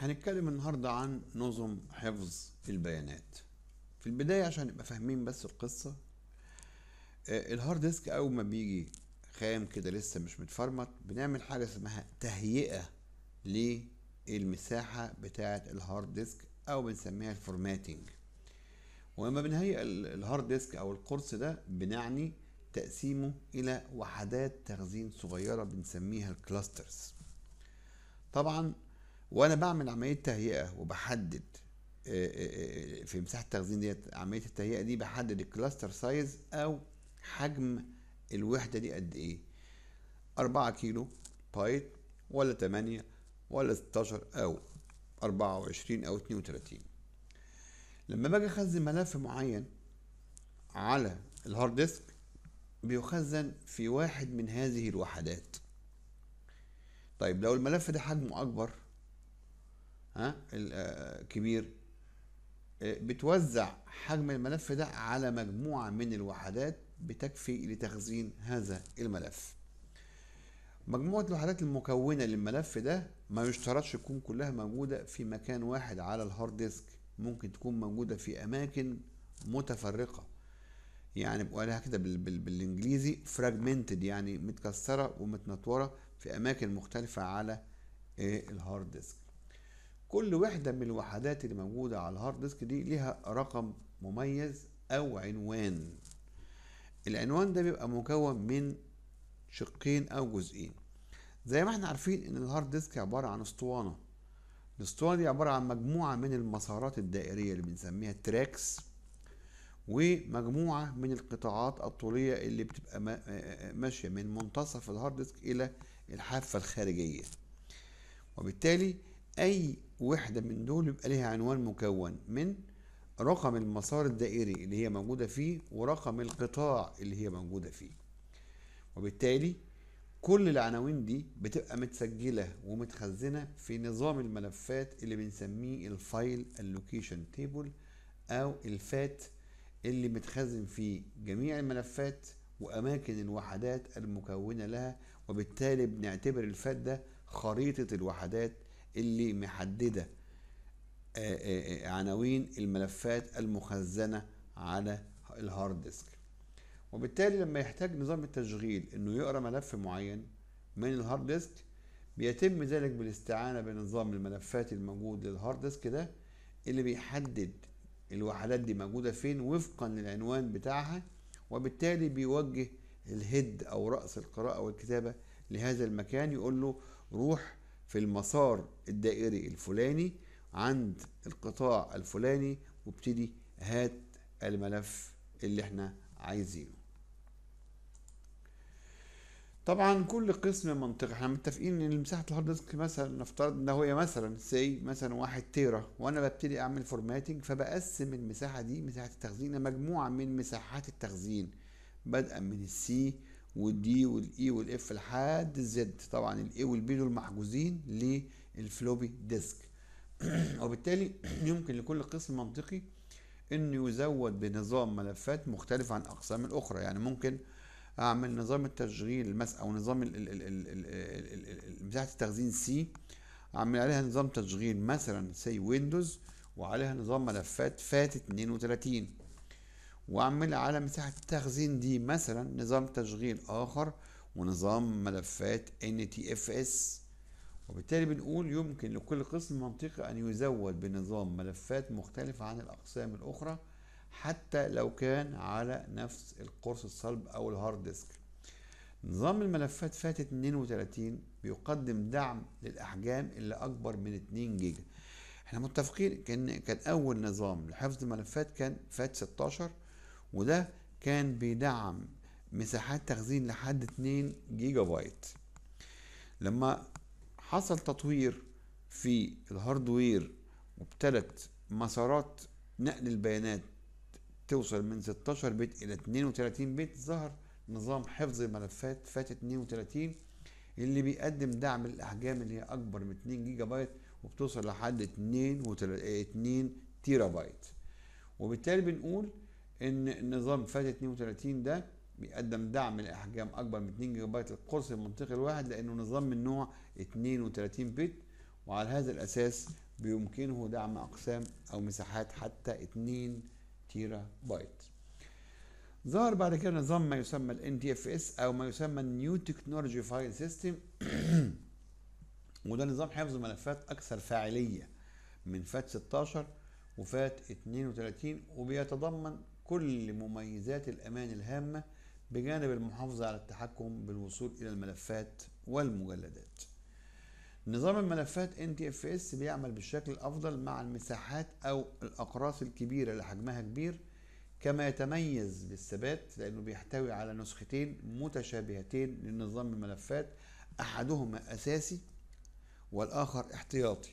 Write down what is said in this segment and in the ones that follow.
هنتكلم النهاردة عن نظم حفظ البيانات في البداية عشان نبقى فاهمين بس القصة آه، الهارد ديسك أول ما بيجي خام كده لسه مش متفرمت بنعمل حاجة اسمها تهيئة للمساحة بتاعة الهارد ديسك أو بنسميها الفورماتنج ولما بنهيئ الهارد ديسك أو القرص ده بنعني تقسيمه إلى وحدات تخزين صغيرة بنسميها الكلاسترز طبعا وانا بعمل عمليه تهيئه وبحدد آه، آه، آه، في مساحه التخزين ديت عمليه التهيئه دي بحدد الكلاستر سايز او حجم الوحده دي قد ايه 4 كيلو بايت ولا 8 ولا 16 او 24 او 32 لما باجي اخزن ملف معين على الهارد ديسك بيخزن في واحد من هذه الوحدات طيب لو الملف ده حجمه اكبر ها الكبير آه، آه، بتوزع حجم الملف ده على مجموعة من الوحدات بتكفي لتخزين هذا الملف مجموعة الوحدات المكونة للملف ده ما يشترطش تكون كلها موجودة في مكان واحد على الهارد ديسك ممكن تكون موجودة في أماكن متفرقة يعني بقولها كده بالانجليزي فراجمنتد يعني متكسرة ومتنطورة في أماكن مختلفة على آه، الهارد ديسك كل وحدة من الوحدات اللي موجودة على الهارد ديسك دي ليها رقم مميز أو عنوان العنوان ده بيبقى مكون من شقين أو جزئين زي ما احنا عارفين إن الهارد ديسك عبارة عن اسطوانة الاسطوانة دي عبارة عن مجموعة من المسارات الدائرية اللي بنسميها تراكس ومجموعة من القطاعات الطولية اللي بتبقى آه، آه، آه، ماشية من منتصف الهارد ديسك إلى الحافة الخارجية وبالتالي أي وحدة من دول يبقى ليها عنوان مكون من رقم المسار الدائري اللي هي موجودة فيه ورقم القطاع اللي هي موجودة فيه وبالتالي كل العناوين دي بتبقى متسجلة ومتخزنة في نظام الملفات اللي بنسميه الفايل اللوكيشن تيبل أو الفات اللي متخزن فيه جميع الملفات وأماكن الوحدات المكونة لها وبالتالي بنعتبر الفات ده خريطة الوحدات اللي محددة آه، آه، آه، عناوين الملفات المخزنة على الهارد ديسك وبالتالي لما يحتاج نظام التشغيل انه يقرا ملف معين من الهارد ديسك بيتم ذلك بالاستعانة بنظام الملفات الموجود للهارد ديسك ده اللي بيحدد الوحدات دي موجودة فين وفقا للعنوان بتاعها وبالتالي بيوجه الهيد او رأس القراءة والكتابة لهذا المكان يقول له روح في المسار الدائري الفلاني عند القطاع الفلاني وابتدي هات الملف اللي احنا عايزينه طبعا كل قسم منطقي احنا متفقين ان مساحه الهارد ديسك مثلا نفترض ان هي مثلا سي مثلا 1 تيرا وانا ببتدي اعمل فورماتنج فبقسم المساحه دي مساحه التخزين مجموعه من مساحات التخزين بدءا من السي والدي والاي والاف لحد الزد طبعا الاي والبي دول محجوزين للفلوبي ديسك وبالتالي يمكن لكل قسم منطقي انه يزود بنظام ملفات مختلف عن اقسام الاخرى يعني ممكن اعمل نظام التشغيل او نظام مساحه التخزين سي اعمل عليها نظام تشغيل مثلا سي ويندوز وعليها نظام ملفات فات 32 وأعمل على مساحة التخزين دي مثلا نظام تشغيل آخر ونظام ملفات NTFS وبالتالي بنقول يمكن لكل قسم منطقي أن يزود بنظام ملفات مختلف عن الأقسام الأخرى حتى لو كان على نفس القرص الصلب أو الهارد ديسك نظام الملفات فات 32 بيقدم دعم للأحجام اللي أكبر من 2 جيجا احنا متفقين كان كان اول نظام لحفظ الملفات كان فات 16 وده كان بيدعم مساحات تخزين لحد 2 جيجا بايت لما حصل تطوير في الهاردوير وابتدت مسارات نقل البيانات توصل من 16 بت الى 32 بت ظهر نظام حفظ الملفات فات 32 اللي بيقدم دعم الاحجام اللي هي اكبر من 2 جيجا بايت وبتوصل لحد 2 2 تيرا بايت وبالتالي بنقول ان نظام فات 32 ده بيقدم دعم لاحجام اكبر من 2 جيجا بايت للقرص المنطقي الواحد لانه نظام من نوع 32 بت وعلى هذا الاساس بيمكنه دعم اقسام او مساحات حتى 2 تيرا بايت ظهر بعد كده نظام ما يسمى ال NTFS او ما يسمى New تكنولوجي فايل سيستم وده نظام حفظ ملفات اكثر فاعليه من فات 16 وفات 32 وبيتضمن كل مميزات الأمان الهامة بجانب المحافظة على التحكم بالوصول إلى الملفات والمجلدات نظام الملفات NTFS بيعمل بالشكل الأفضل مع المساحات أو الأقراص الكبيرة اللي حجمها كبير كما يتميز بالثبات لأنه بيحتوي على نسختين متشابهتين لنظام الملفات أحدهما أساسي والآخر احتياطي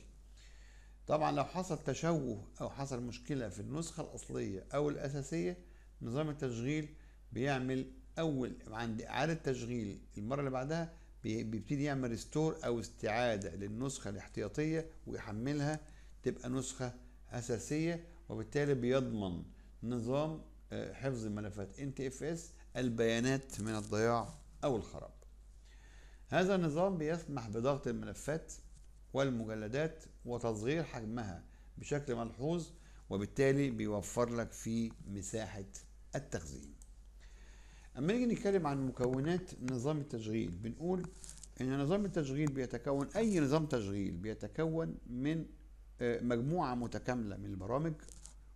طبعا لو حصل تشوه أو حصل مشكلة في النسخة الأصلية أو الأساسية نظام التشغيل بيعمل أول عند إعادة تشغيل المرة اللي بعدها بيبتدي يعمل ريستور أو استعادة للنسخة الاحتياطية ويحملها تبقى نسخة أساسية وبالتالي بيضمن نظام آه، حفظ ملفات NTFS البيانات من الضياع أو الخراب هذا النظام بيسمح بضغط الملفات والمجلدات وتصغير حجمها بشكل ملحوظ وبالتالي بيوفر لك في مساحة التخزين أما نيجي نتكلم عن مكونات نظام التشغيل بنقول إن نظام التشغيل بيتكون أي نظام تشغيل بيتكون من آه، مجموعة متكاملة من البرامج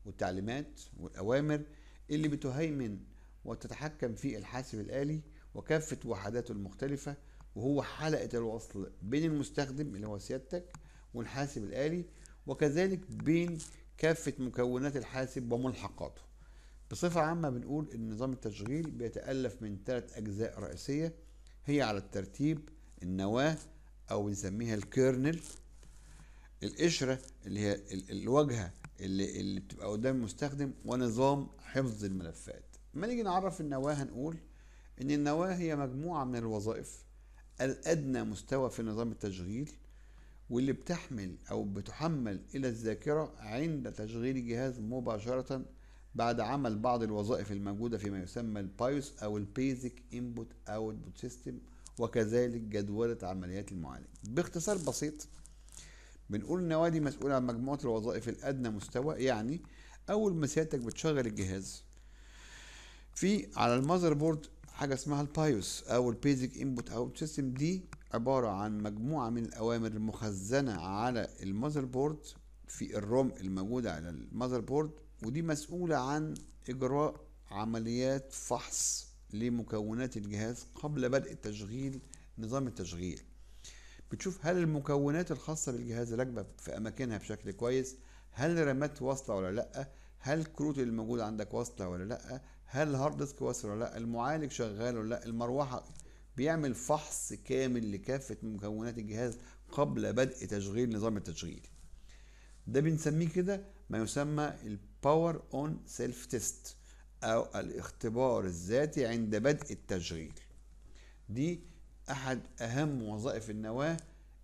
والتعليمات والأوامر اللي بتهيمن وتتحكم في الحاسب الآلي وكافة وحداته المختلفة وهو حلقة الوصل بين المستخدم اللي هو سيادتك والحاسب الآلي وكذلك بين كافة مكونات الحاسب وملحقاته بصفة عامة بنقول إن نظام التشغيل بيتألف من ثلاث أجزاء رئيسية هي على الترتيب النواة أو بنسميها الكيرنل القشرة اللي هي الواجهة اللي, اللي بتبقى قدام المستخدم ونظام حفظ الملفات. لما نيجي نعرف النواة هنقول إن النواة هي مجموعة من الوظائف الأدنى مستوى في نظام التشغيل واللي بتحمل أو بتحمل إلى الذاكرة عند تشغيل الجهاز مباشرة بعد عمل بعض الوظائف الموجودة فيما يسمى البايوس أو البيزك انبوت اوتبوت سيستم وكذلك جدولة عمليات المعالج باختصار بسيط بنقول النوادي مسؤولة عن مجموعة الوظائف الأدنى مستوى يعني أول ما سيادتك بتشغل الجهاز في على المذر بورد حاجه اسمها البايوس او البيزك انبوت اوت سيستم دي عباره عن مجموعه من الاوامر المخزنه على المذر بورد في الروم الموجوده على المذر بورد ودي مسؤوله عن اجراء عمليات فحص لمكونات الجهاز قبل بدء تشغيل نظام التشغيل بتشوف هل المكونات الخاصه بالجهاز راكبه في اماكنها بشكل كويس هل رامات واصله ولا لا هل الكروت اللي موجوده عندك واصله ولا لا هل الهارد ديسك واصل ولا لا المعالج شغال ولا لا المروحه بيعمل فحص كامل لكافه مكونات الجهاز قبل بدء تشغيل نظام التشغيل ده بنسميه كده ما يسمى الباور اون سيلف تيست او الاختبار الذاتي عند بدء التشغيل دي احد اهم وظائف النواه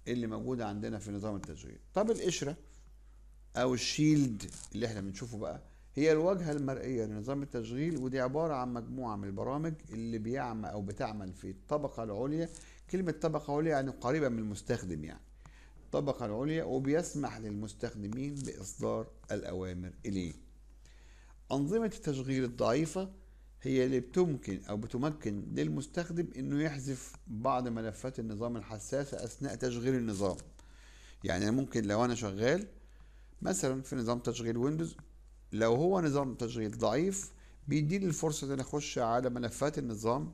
اللي موجوده عندنا في نظام التشغيل طب القشره او الشيلد اللي احنا بنشوفه بقى هي الواجهة المرئية لنظام التشغيل ودي عبارة عن مجموعة من البرامج اللي بيعمل أو بتعمل في الطبقة العليا كلمة طبقة عليا يعني قريبة من المستخدم يعني الطبقة العليا وبيسمح للمستخدمين بإصدار الأوامر إليه أنظمة التشغيل الضعيفة هي اللي بتمكن أو بتمكن للمستخدم إنه يحذف بعض ملفات النظام الحساسة أثناء تشغيل النظام يعني ممكن لو أنا شغال مثلا في نظام تشغيل ويندوز لو هو نظام تشغيل ضعيف بيديني الفرصة ان انا اخش على ملفات النظام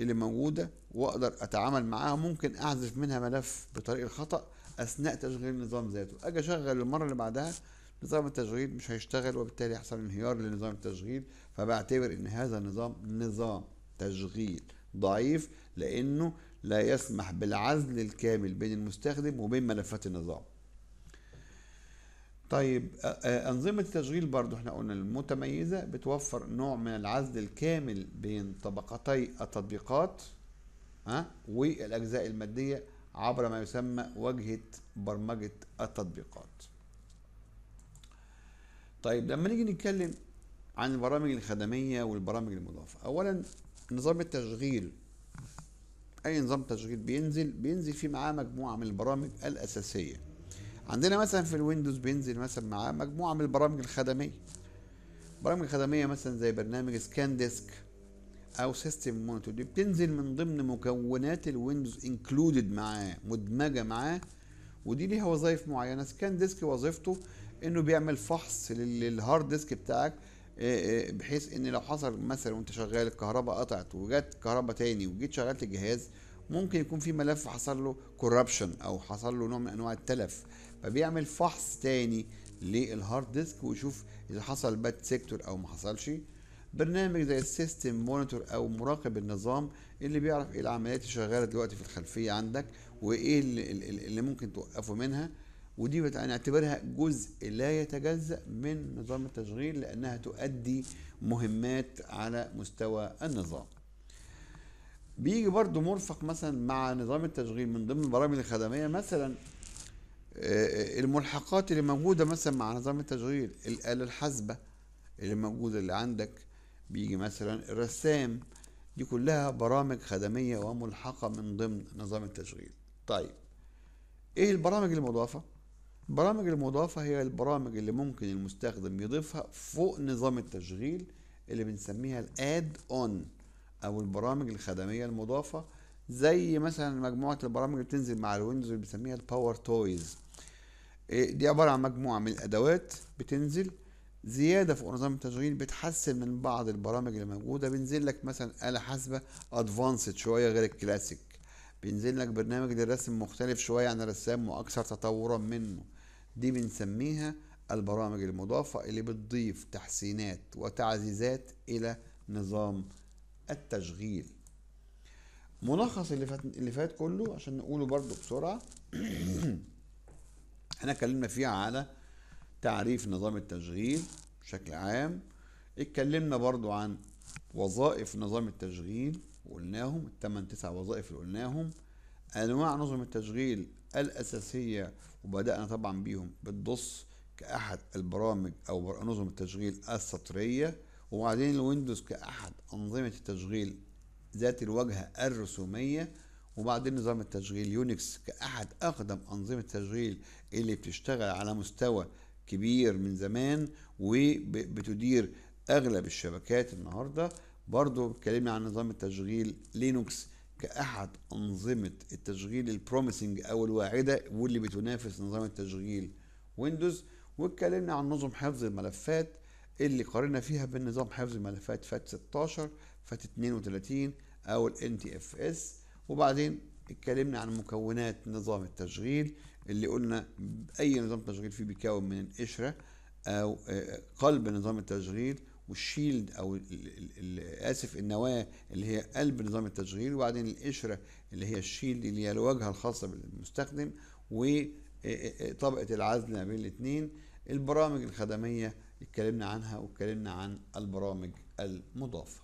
اللي موجودة واقدر اتعامل معاها ممكن اعزف منها ملف بطريق الخطأ اثناء تشغيل النظام ذاته اجي اشغل المرة اللي بعدها نظام التشغيل مش هيشتغل وبالتالي يحصل انهيار لنظام التشغيل فبعتبر ان هذا النظام نظام تشغيل ضعيف لانه لا يسمح بالعزل الكامل بين المستخدم وبين ملفات النظام طيب أنظمة التشغيل برضو احنا قلنا المتميزة بتوفر نوع من العزل الكامل بين طبقتي التطبيقات ها والأجزاء المادية عبر ما يسمى وجهة برمجة التطبيقات طيب لما نيجي نتكلم عن البرامج الخدمية والبرامج المضافة أولا نظام التشغيل أي نظام تشغيل بينزل بينزل فيه معاه مجموعة من البرامج الأساسية عندنا مثلا في الويندوز بينزل مثلا معاه مجموعه من البرامج الخدميه البرامج الخدميه مثلا زي برنامج سكان ديسك او سيستم مونيتور دي بتنزل من ضمن مكونات الويندوز انكلودد معاه مدمجه معاه ودي ليها وظائف معينه سكان ديسك وظيفته انه بيعمل فحص للهارد ديسك بتاعك بحيث ان لو حصل مثلا وانت شغال الكهرباء قطعت وجت كهرباء تاني وجيت شغلت الجهاز ممكن يكون في ملف حصل له كوربشن او حصل له نوع من انواع التلف فبيعمل فحص تاني للهارد ديسك ويشوف اذا حصل باد سيكتور او ما حصلش برنامج زي السيستم مونيتور او مراقب النظام اللي بيعرف ايه العمليات اللي شغاله دلوقتي في الخلفيه عندك وايه اللي, اللي ممكن توقفه منها ودي بنعتبرها جزء لا يتجزا من نظام التشغيل لانها تؤدي مهمات على مستوى النظام بيجي برضو مرفق مثلا مع نظام التشغيل من ضمن البرامج الخدميه مثلا آه، الملحقات اللي موجوده مثلا مع نظام التشغيل الاله الحاسبه اللي موجوده اللي عندك بيجي مثلا الرسام دي كلها برامج خدميه وملحقه من ضمن نظام التشغيل طيب ايه البرامج المضافه البرامج المضافه هي البرامج اللي ممكن المستخدم يضيفها فوق نظام التشغيل اللي بنسميها الاد اون او البرامج الخدميه المضافه زي مثلا مجموعه البرامج اللي بتنزل مع الويندوز اللي بنسميها الباور إيه، تويز دي عباره عن مجموعه من الادوات بتنزل زياده في نظام التشغيل بتحسن من بعض البرامج اللي موجوده بينزل لك مثلا اله حاسبه ادفانسد شويه غير الكلاسيك بينزل لك برنامج للرسم مختلف شويه عن الرسام واكثر تطورا منه دي بنسميها البرامج المضافه اللي بتضيف تحسينات وتعزيزات الى نظام التشغيل ملخص اللي فات اللي فات كله عشان نقوله برضو بسرعه احنا اتكلمنا فيها على تعريف نظام التشغيل بشكل عام اتكلمنا برضو عن وظائف نظام التشغيل وقلناهم الثمان تسع وظائف اللي قلناهم انواع نظم التشغيل الاساسيه وبدانا طبعا بيهم بالدص كاحد البرامج او نظم التشغيل السطريه وبعدين الويندوز كأحد أنظمة التشغيل ذات الواجهة الرسومية وبعدين نظام التشغيل يونكس كأحد أقدم أنظمة التشغيل اللي بتشتغل على مستوى كبير من زمان وبتدير أغلب الشبكات النهاردة برضو اتكلمنا عن نظام التشغيل لينوكس كأحد أنظمة التشغيل البروميسنج أو الواعدة واللي بتنافس نظام التشغيل ويندوز واتكلمنا عن نظم حفظ الملفات اللي قارنا فيها بالنظام حفظ ملفات فات 16 فات 32 او ال NTFS وبعدين اتكلمنا عن مكونات نظام التشغيل اللي قلنا اي نظام تشغيل فيه بيكون من القشره او آه، قلب نظام التشغيل والشيلد او اسف النواه اللي هي قلب نظام التشغيل وبعدين القشره اللي هي الشيلد اللي هي الواجهه الخاصه بالمستخدم وطبقه آه، آه، العزل ما بين الاثنين البرامج الخدميه اتكلمنا عنها واتكلمنا عن البرامج المضافه